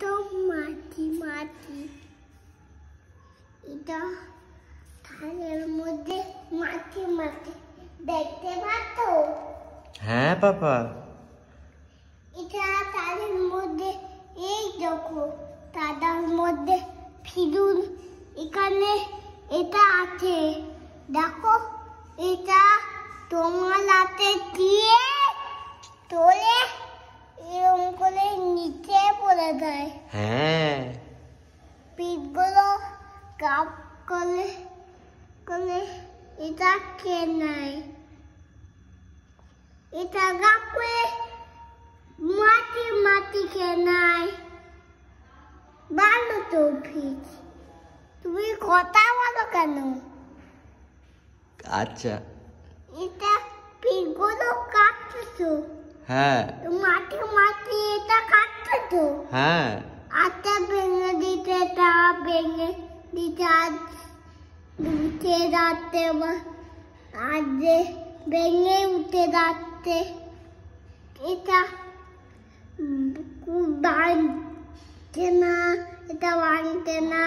তো মাটি মাটি এটা ধানের মধ্যে মাটি মাটি দেখতে পাচ্ছ হ্যাঁ পাপা এটা তাদের মধ্যে এই দেখো তাদের মধ্যে ফিদুর এখানে এটা আছে দেখো এটা তোমার হাতে দিয়ে লাগায় হ্যাঁ পিঠগুলো কাপ করে করে এটা কে নাই এটা কাপ করে মাটি মাটি কে নাই ভালো তো ভিজ তুমি কথা বলো কেন আচ্ছা এটা পিঠগুলো কাটছো হ্যাঁ মাটি হ্যাঁ আচ্ছা ভেঙে দিতে তা ভেঙে দিতে আজ উঠে রাতে আজ ভেঙে উঠে রাতে এটা খুব বাড়ছে না এটা বাড়ছে না